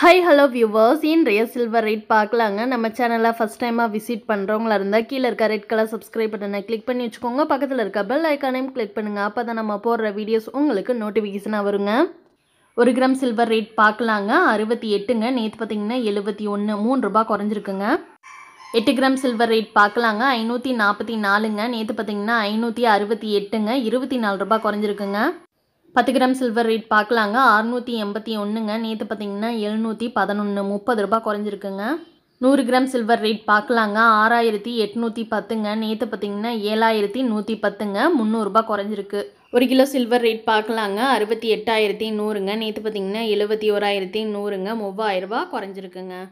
high hello viewers இன்றைய silver rate பார்க்கலாங்க நம்ம சேனலை ஃபஸ்ட் டைமாக விசிட் பண்ணுறவங்களா இருந்தால் கீழே இருக்க ரெட் கலர் சப்ஸ்கிரைப் பட்டனை கிளிக் பண்ணி வச்சுக்கோங்க பக்கத்தில் இருக்க பெல் ஐக்கானையும் கிளிக் பண்ணுங்கள் அப்போ தான் நம்ம போடுற வீடியோஸ் உங்களுக்கு நோட்டிஃபிகேஷனாக வருங்க ஒரு கிராம் சில்வர் ரேட் பார்க்கலாங்க அறுபத்தி எட்டுங்க நேற்று பார்த்தீங்கன்னா எழுபத்தி ஒன்று மூணு ரூபா குறைஞ்சிருக்குங்க எட்டு கிராம் சில்வர் ரேட் பார்க்கலாங்க ஐநூற்றி நாற்பத்தி நாலுங்க நேற்று பார்த்தீங்கன்னா ஐநூற்றி அறுபத்தி எட்டுங்க இருபத்தி நாலு ரூபா குறைஞ்சிருக்குங்க பத்து கிராம் சில்வர் ரேட் பார்க்கலாங்க அறுநூற்றி எண்பத்தி ஒன்றுங்க நேற்று பார்த்தீங்கன்னா எழுநூற்றி பதினொன்று முப்பது ரூபா குறைஞ்சிருக்குங்க நூறு கிராம் சில்வர் ரேட் பார்க்கலாங்க ஆறாயிரத்தி எட்நூற்றி பத்துங்க நேற்று பார்த்தீங்கன்னா ஏழாயிரத்தி நூற்றி பத்துங்க முந்நூறுரூபா குறைஞ்சிருக்கு ஒரு கிலோ சில்வர் ரேட் பார்க்கலாங்க அறுபத்தி எட்டாயிரத்தி நூறுங்க நேற்று பார்த்தீங்கன்னா எழுபத்தி ஓராயிரத்தி நூறுங்க மூவாயிரரூபா குறைஞ்சிருக்குங்க